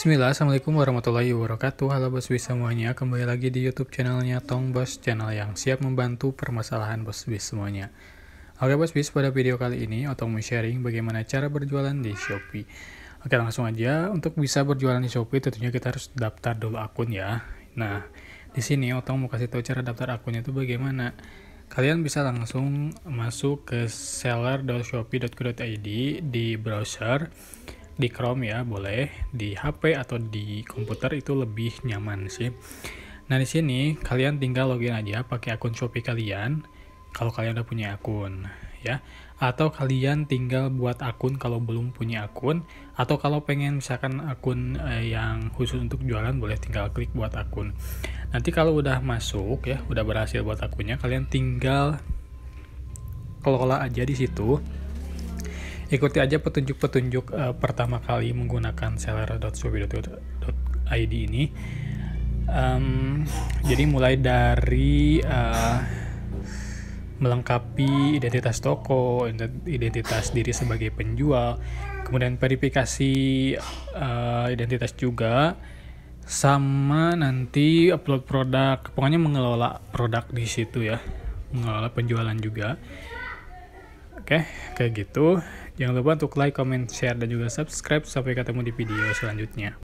Bismillah, Assalamualaikum warahmatullahi wabarakatuh Halo Bos Bis semuanya, kembali lagi di Youtube channelnya Tong Bos Channel yang siap membantu permasalahan Bos Bis semuanya Oke Bos Bis, pada video kali ini Otong mau sharing bagaimana cara berjualan di Shopee Oke langsung aja, untuk bisa berjualan di Shopee tentunya kita harus daftar dulu akun ya Nah, di sini Otong mau kasih tahu cara daftar akunnya itu bagaimana Kalian bisa langsung masuk ke seller.shopee.co.id di browser di Chrome ya boleh di HP atau di komputer itu lebih nyaman sih nah di sini kalian tinggal login aja pakai akun Shopee kalian kalau kalian udah punya akun ya atau kalian tinggal buat akun kalau belum punya akun atau kalau pengen misalkan akun eh, yang khusus untuk jualan boleh tinggal klik buat akun nanti kalau udah masuk ya udah berhasil buat akunnya kalian tinggal kelola aja di situ Ikuti aja petunjuk-petunjuk uh, pertama kali menggunakan seller.shopee.id ini. Um, jadi mulai dari uh, melengkapi identitas toko, identitas diri sebagai penjual, kemudian verifikasi uh, identitas juga, sama nanti upload produk, pokoknya mengelola produk di situ ya, mengelola penjualan juga Oke, kayak gitu. Jangan lupa untuk like, comment, share, dan juga subscribe. Sampai ketemu di video selanjutnya.